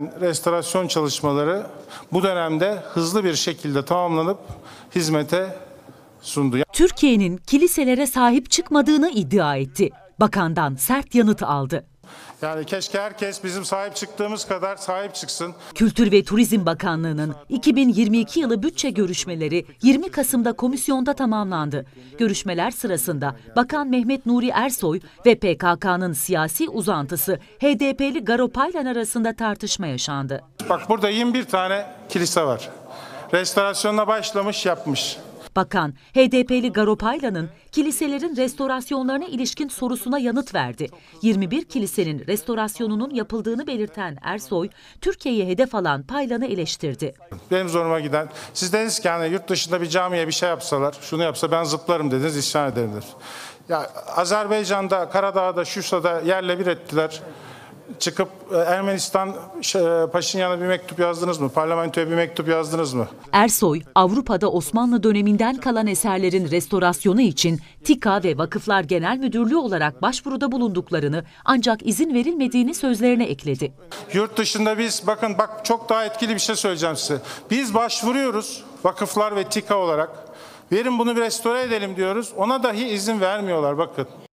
Restorasyon çalışmaları bu dönemde hızlı bir şekilde tamamlanıp hizmete sundu. Türkiye'nin kiliselere sahip çıkmadığını iddia etti. Bakandan sert yanıt aldı. Yani keşke herkes bizim sahip çıktığımız kadar sahip çıksın. Kültür ve Turizm Bakanlığı'nın 2022 yılı bütçe görüşmeleri 20 Kasım'da komisyonda tamamlandı. Görüşmeler sırasında Bakan Mehmet Nuri Ersoy ve PKK'nın siyasi uzantısı HDP'li Garopaylan arasında tartışma yaşandı. Bak burada 21 tane kilise var. Restorasyonla başlamış yapmış. Bakan, HDP'li Garopayla'nın kiliselerin restorasyonlarına ilişkin sorusuna yanıt verdi. 21 kilisenin restorasyonunun yapıldığını belirten Ersoy, Türkiye'ye hedef alan Paylan'ı eleştirdi. Benim zoruma giden, siz deniz ki hani yurt dışında bir camiye bir şey yapsalar, şunu yapsa ben zıplarım dediniz, isyan ederler. Ya Azerbaycan'da, Karadağ'da, Şuşa'da yerle bir ettiler çıkıp e, Ermenistan e, Paşinyan'a bir mektup yazdınız mı? Parlamentoya bir mektup yazdınız mı? Ersoy, Avrupa'da Osmanlı döneminden kalan eserlerin restorasyonu için TİKA ve Vakıflar Genel Müdürlüğü olarak başvuruda bulunduklarını ancak izin verilmediğini sözlerine ekledi. Yurt dışında biz bakın bak çok daha etkili bir şey söyleyeceğim size. Biz başvuruyoruz vakıflar ve TİKA olarak. Verin bunu bir restore edelim diyoruz. Ona dahi izin vermiyorlar bakın.